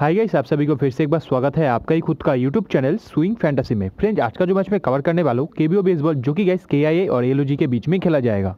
hi guys आप सभी को फिर से एक बार स्वागत है आपका ही खुद का यूट्यूब चैनल स्विंग फैंटेसी में फ्रेंड्स आज का जो मैच मैं कवर करने वाला हूँ केबीओ बेसबॉल जो कि गाइस केआईए और एलओजी के बीच में खेला जाएगा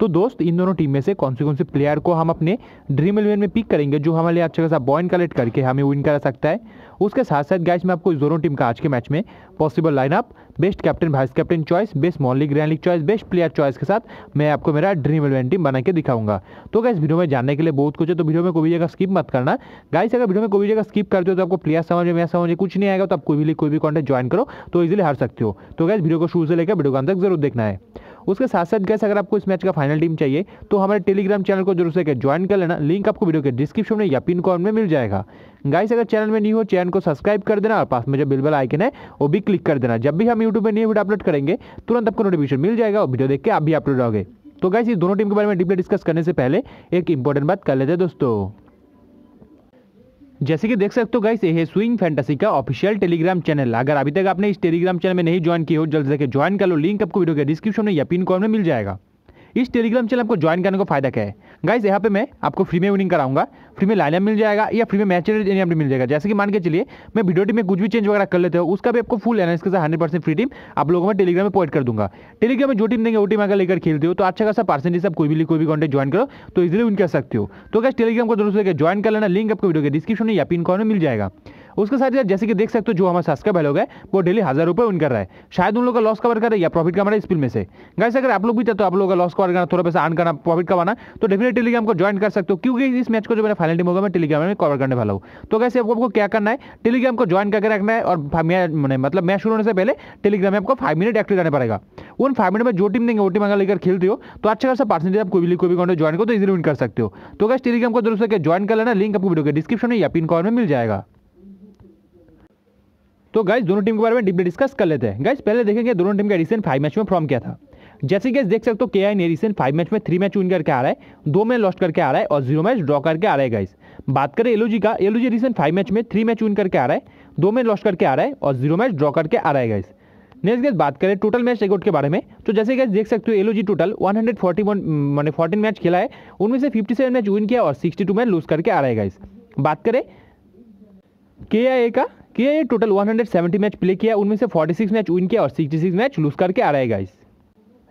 तो दोस्त इन दोनों टीम में से कौन से कौन से प्लेयर को हम अपने ड्रीम इलेवन में पिक करेंगे जो हमारे लिए अच्छा खासा पॉइंट कलेक्ट करके हमें विन करा सकता है उसके साथ साथ गाइस मैं आपको इस दोनों टीम का आज के मैच में possible lineup best captain vice captain choice best मॉन league grand league choice best player choice के साथ मैं आपको मेरा ड्रीम इलेवन टीम बना के दिखाऊंगा तो गाइस वीडियो में जानने के लिए बहुत कुछ है तो वीडियो में कोई जगह स्किप मत करना गाइस अगर वीडियो में कोई जगह स्किप करते हो तो आपको प्लेयर समझ में समझ कुछ नहीं आएगा तो आप कोई भी कोई भी कॉन्टेंट ज्वाइन करो तो इजिली हार सकते हो तो गाइस वीडियो को शुरू से लेकर वीडियो का तक जरूर देखना है उसके साथ साथ गैस अगर आपको इस मैच का फाइनल टीम चाहिए तो हमारे टेलीग्राम चैनल को जरूर से ज्वाइन कर लेना लिंक आपको वीडियो के डिस्क्रिप्शन में या पिन कॉर्न में मिल जाएगा गाइस अगर चैनल में नहीं हो चैनल को सब्सक्राइब कर देना और पास में जो बिलबल आइकन है वो भी क्लिक कर देना जब भी हम यूट्यूब पर नई वीडियो अपलोड करेंगे तुरंत आपको नोटिफिकेशन मिल जाएगा और वीडियो देख के आप भी अपलोड रहोगे तो गाइस इस दोनों टीम के बारे में डीपली डिस्कस करने से पहले एक इंपॉर्टेंट बात कर लेते हैं दोस्तों जैसे कि देख सकते हो गाइस ये है स्विंग फैंटेसी का ऑफिशियल टेलीग्राम चैनल अगर अभी तक आपने इस टेलीग्राम चैनल में नहीं ज्वाइन किया हो जल्द से ज्वाइन कर लो लिंक आपको वीडियो के डिस्क्रिप्शन में या पिन कॉर्न में मिल जाएगा इस टेलीग्राम चैनल आपको ज्वाइन करने का फायदा क्या है गाइज यहाँ पे मैं आपको फ्री में विनिंग कराऊंगा फ्री में लाइनअप मिल जाएगा या फ्री में मैच एनियम मिल जाएगा जैसे कि मान के चलिए मैं वीडियो टीम में कुछ भी चेंज वगैरह कर लेते हो उसका भी आपको फुल एनालिस के साथ हंड्रेड परसेंट फ्री टीम आप लोगों में टेलीग्राम में पॉइंट कर दूंगा टेलीग्राम में जो टीम देंगे वो टीम अगर लेकर खेलते हो तो अच्छा खासा पर्सेंटेज आप कोई भी कोई भी कॉन्टेंट ज्वाइन करो तो इजिली विन कर सकते हो तो गैस टेलीग्राम को जरूर से ज्वाइन कर लेना लिंक आपको वीडियो के डिस्क्रिप्शन में या पिन कॉर्न में मिल जाएगा उसके साथ यार जैसे कि देख सकते हो जो हमारे सब्सक्राइब लोग है वो डेली हज़ार रुपये उन कर रहा है शायद उन लोग का लॉस कवर कर है या प्रॉफिट कमा रहा है इस बिल में से गाइस अगर आप लोग भी चाहते हो आप लोग का लॉस कवर करना थोड़ा पैसा अन करना प्रॉफिट कमाना तो डेफिनेट टेलीग्राम को ज्वाइन कर सकते हो क्योंकि इस मैच को जो मेरा फाइनल टीम होगा मैं टेलीग्राम में कवर करने वाला हूँ तो कैसे आपको क्या करना है टेलीग्राम को ज्वाइन करके रखना है और मैंने मतलब मैच शुरू होने से पहले टेलीग्राम में आपको फाइव मिनट एक्टिव रहना पड़ेगा उन फाइव मिनट में जो टीम देंगे वो टीम अगर लेकर खेलते हो तो अच्छा खासा परसेंटेज आप कोई भी कोई भी ज्वाइन करो तो इजीली विन कर सकते हो तो कैसे टेलीग्राम को जरूर से ज्वाइन कर लेना लिंक आपको वीडियो के डिस्क्रिप्शन में या पिन कॉल में मिल जाएगा तो गाइज दोनों टीम के बारे में डीपली डिस्कस कर लेते हैं गाइज पहले देखेंगे दोनों टीम का रिसेंट फाइव मैच में फॉर्म क्या था जैसे कि देख सकते हो के आई ने रिसेंट फाइव मैच में थ्री मैच विन करके आ रहा है दो मैच लॉस्ट करके आ रहा है और जीरो मैच ड्रॉ करके आ रहा है गाइज बात करें एलोजी का एलोजी रिसेंट फाइव मैच में थ्री मैच विन करके आ रहा है दो मैच लॉस्ट करके आ रहा है और जीरो मैच ड्रॉ करके आ रहा है गाइज नेक्स्ट गैस बात करें टोटल मैच रिकॉर्ड के बारे में तो जैसे गैस देख सकते हो एलोजी टोटल 141 मैंने 14 मैच खेला है उनमें से 57 मैच विन किया और 62 मैच लूज करके आ रहा है गाइस बात करें के का किया ये टोटल 170 मैच प्ले किया उनमें से 46 मैच विन किया और 66 मैच लूज करके आ रहा है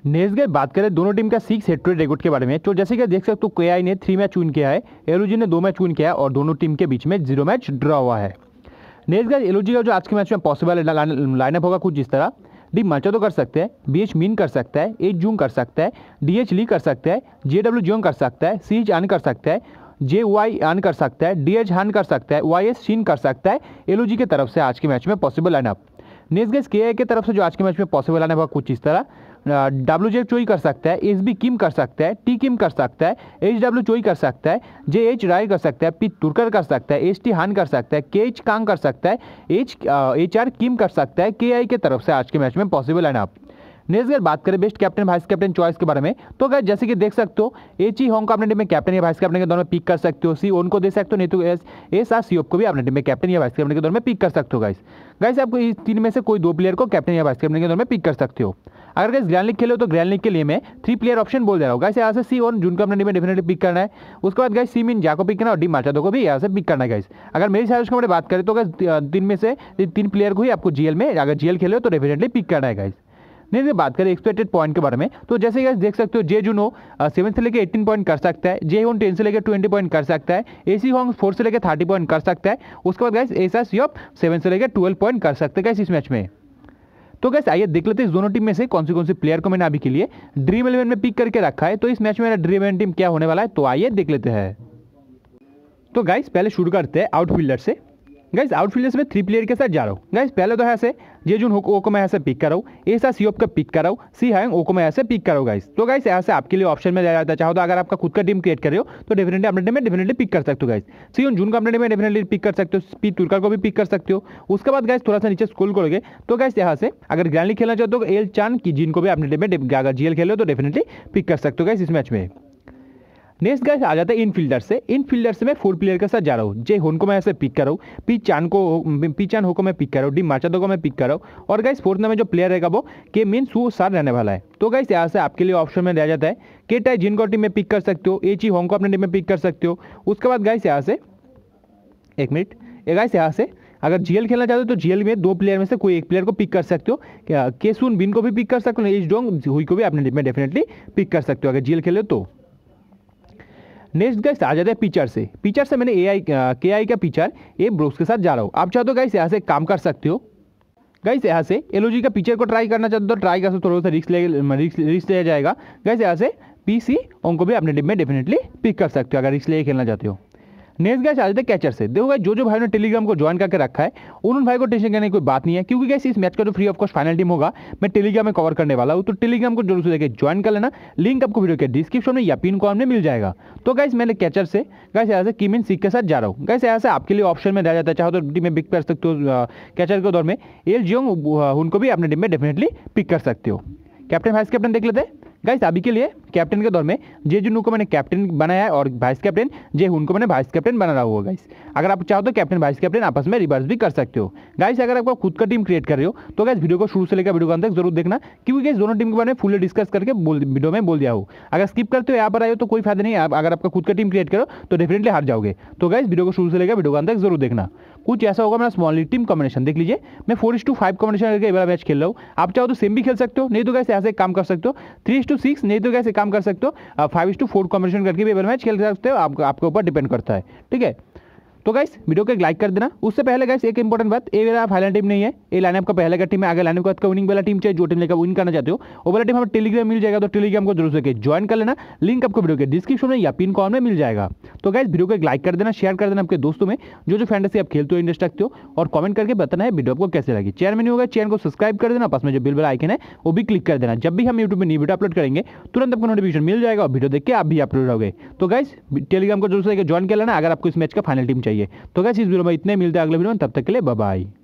नेक्स्ट गए बात करें दोनों टीम का सिक्स हेट्रेड रिकॉर्ड के बारे में तो जैसे कि देख सकते हो के ने थ्री मैच विन किया है एलोजी ने दो मैच विन किया और दोनों टीम के बीच में जीरो मैच ड्रा हुआ है नेक्स्ट गए एलोजी का जो आज के मैच में पॉसिबल लाइनअप होगा कुछ इस तरह डी तो कर सकते हैं बी एच मीन कर सकता है एच जूंग कर सकता है डी एच ली कर सकता है जे डब्ल्यू जोंग कर सकता है सी एच अन कर सकता है जे वाई अर्न कर सकता है डी एच हर्न कर सकता है वाई एस शीन कर सकता है जी की तरफ से आज के मैच में पॉसिबल लाइनअप नेजगेज के आई की तरफ से जो आज के मैच में पॉसिबल लाइनअप है कुछ इस तरह डब्ल्यू जे चोई कर सकता है एस बी किम कर सकता है टी किम कर सकता है एच डब्ल्यू चोई कर सकता है जे एच राय कर सकता है पी तुरकर कर सकता है एच टी हान कर सकता है के एच कांग कर सकता है एच एच आर किम कर सकता है के आई के तरफ से आज के मैच में पॉसिबल लाइनअप नेक्स्ट अगर बात करें best captain vice captain choice के बारे में तो अगर जैसे कि देख सकते हो एच ची होंग को अपने टीम में कैप्टन या वाइस कैप्टन के दोनों पिक कर सकते हो सी ओन को दे सकते हो नहीं तो एस एस आर सी को भी अपने टीम में कैप्टन या वाइस कैप्टन के दोनों में पिक कर सकते हो गाइस गाइस आपको इस तीन में से कोई दो प्लेयर को कैप्टन या वाइस कैप्टन के दोनों में पिक कर सकते हो अगर गैस ग्रैंड लीग खेलो तो ग्रैंड लीग के लिए मैं थ्री प्लेयर ऑप्शन बोल दे रहा हूँ गाइस यहाँ से सी ओन जून को अपने टीम में डेफिनेटली पिक करना है उसके बाद गाइस सी मिन जा को पिक करना और डी माचादो को भी यहाँ से पिक करना है गाइस अगर मेरी सजेशन को बात करें तो गैस तीन में से तीन प्लेयर को ही आपको जीएल में अगर जीएल खेलो तो डेफिनेटली पिक करना है गाइस नहीं नहीं बात करें एक्सपेक्टेड पॉइंट के बारे में तो जैसे कि देख सकते हो जे जूनो सेवन से लेकर एटीन पॉइंट कर सकता है जे होन टेन से लेकर ट्वेंटी पॉइंट कर सकता है ए सी होंग फोर से लेकर थर्टी पॉइंट कर सकता है उसके बाद गैस एस सी ऑफ सेवन से लेकर ट्वेल्व पॉइंट कर सकते हैं गैस इस मैच में तो गैस आइए देख लेते हैं इस दोनों टीम में से कौन सी कौन सी प्लेयर को मैंने अभी के लिए ड्रीम इलेवन में पिक करके रखा है तो इस मैच में मेरा ड्रीम इलेवन टीम क्या होने वाला है तो आइए देख लेते हैं तो गाइस पहले शुरू करते हैं आउटफील्डर से गाइस आउटफील्डर्स में थ्री प्लेयर के साथ जा रहा हूँ गाइज पहले तो है ऐसे जेजून ओ को मैं ऐसे पिक कर रहा हूँ ए सा सी का पिक कर रहा हूँ सी हाइंग ओ को मैं ऐसे पिक कर रहा हूँ तो गाइस ऐसे आपके लिए ऑप्शन में जाता चाहो तो अगर आपका खुद का टीम क्रिएट कर रहे हो तो डेफिनेटली अपने टीम में डेफिनेटली पिक कर सकते हो गाइस सी जून को अपने टीम में डेफिनेटली पिक कर सकते हो पी तुलकर को भी पिक कर सकते हो उसके बाद गाइस थोड़ा सा नीचे स्कूल करोगे तो गाइस यहाँ से अगर ग्रैंडली खेलना चाहते हो तो एल चांद की जिनको भी अपने टीम में अगर जीएल खेलो तो डेफिनेटली पिक कर सकते हो गाइस इस मैच में नेक्स्ट गाइस आ जाता है इन फील्डर से इन फील्डर से मैं फोर प्लेयर के साथ जा रहा हूँ जे होन को मैं ऐसे पिक कर रहा हूँ पी चान को पी चान हो को मैं पिक कर रहा हूँ डी मार्चादो को मैं पिक कर रहा हूँ और गाइस फोर्थ में जो प्लेयर रहेगा वो के मीन वो सार रहने वाला है तो गाइस यहाँ से आपके लिए ऑप्शन में रह जाता है के टाइप जिन को टीम में पिक कर सकते हो ए ची होंग को अपने टीम में पिक कर सकते हो उसके बाद गाइस यहाँ से एक मिनट ये गाइस यहाँ से अगर जीएल खेलना चाहते हो तो जीएल में दो प्लेयर में से कोई एक प्लेयर को पिक कर सकते हो केसुन बिन को भी पिक कर सकते हो एच डोंग हुई को भी अपने टीम में डेफिनेटली पिक कर सकते हो अगर जीएल खेले तो नेक्स्ट गाइस आ जाते हैं पिक्चर से पिक्चर से मैंने ए आई के आई का पिक्चर ए ब्रोक्स के साथ जा रहा हूँ आप चाहते हो गाइस तो यहाँ से काम कर सकते हो गाइस यहाँ से जी का पिक्चर को ट्राई करना चाहते हो तो ट्राई कर सकते हो थोड़ा सा रिस्क ले रिस्क लिया जाएगा गाइस यहाँ से पी सी उनको भी अपने डिब में डेफिनेटली पिक कर सकते हो अगर रिस्क लेके खेलना चाहते हो नेक्स्ट गैस आ जाते कैचर से देखो गाइस जो जो भाई ने टेलीग्राम को ज्वाइन करके रखा है उन उन भाई को टेंशन करने की कोई बात नहीं है क्योंकि गैस इस मैच का जो free of cost final team होगा मैं टेलीग्राम में कवर करने वाला हूँ तो टेलीग्राम को जरूर से देखिए ज्वाइन कर लेना लिंक आपको वीडियो के डिस्क्रिप्शन में या पिन कॉम में मिल जाएगा तो गैस मैंने कैचर से गैस यहाँ से किमिन सिख के साथ जा रहा हूँ गैस यहाँ से आपके लिए ऑप्शन में रह जाता है चाहो तो टीम में पिक कर सकते हो कैचर के दौर में एल जियोंग उनको भी अपने टीम में डेफिनेटली पिक कर सकते हो कैप्टन वाइस कैप्टन देख लेते हैं गाइस अभी के लिए कैप्टन के दौर में जे जुनू को मैंने कैप्टन बनाया है और वाइस कैप्टन जे हुन को मैंने वाइस कैप्टन बना रहा हुआ गाइस अगर आप चाहो तो कैप्टन वाइस कैप्टन आपस में रिवर्स भी कर सकते हो गाइस अगर आपको खुद का टीम क्रिएट कर रहे हो तो गाइस वीडियो को शुरू से लेकर वीडियो अंत तक जरूर देखना क्योंकि गाइस दोनों टीम के बारे में फुल डिस्कस करके वीडियो में बोल दिया हो अगर स्किप करते हो यहाँ पर आए तो कोई फायदा नहीं अगर आपका खुद का टीम क्रिएट करो तो डेफिनेटली हार जाओगे तो गाइस वीडियो को शुरू से लेकर वीडियो अंत तक जरूर देखना कुछ ऐसा होगा मेरा स्मॉल टीम कॉम्बिनेशन देख लीजिए मैं फोर टू फाइव कॉम्बिनेशन करके बार मैच खेल रहा हूँ आप चाहो तो सेम भी खेल सकते हो नहीं तो गाइस ऐसे काम कर सकते हो थ्री टू सिक्स नहीं तो कैसे काम कर सकते हो five is to four combination करके भी मैच खेल सकते हो आपके ऊपर डिपेंड करता है ठीक है तो गाइस वीडियो को एक लाइक कर देना उससे पहले गाइस एक इंपॉर्टेंट बात ए वाला फाइनल टीम नहीं है ए लाइनअप का पहले का टीम है अगर लाइनअप का विनिंग वाला टीम चाहिए जो टीम लेकर विन करना चाहते हो वो वाला टीम हमें टेलीग्राम मिल जाएगा तो टेलीग्राम को जरूर से ज्वाइन कर लेना लिंक आपको वीडियो के डिस्क्रिप्शन में या पिन कॉन में मिल जाएगा तो गाइस वीडियो को एक लाइक कर देना शेयर कर देना आपके दोस्तों में जो जो फैंटेसी आप खेलते हो इंटरेस्ट रखते हो और कमेंट करके बताना है वीडियो आपको कैसे लगी चैनल में नहीं होगा चैनल को सब्सक्राइब कर देना पास में जो बिल बिल आइकन है वो भी क्लिक कर देना जब भी हम यूट्यूब में नई वीडियो अपलोड करेंगे तुरंत आपको नोटिफिकेशन मिल जाएगा और वीडियो देख के आप भी अपलोड रहोगे तो गाइस टेलीग्राम को जरूर से ज्वाइन कर लेना अगर आपको इस मैच का फाइनल टीम चाहिए चाहिए तो क्या इस वीडियो में इतने मिलते हैं अगले वीडियो में तब तक के लिए बाय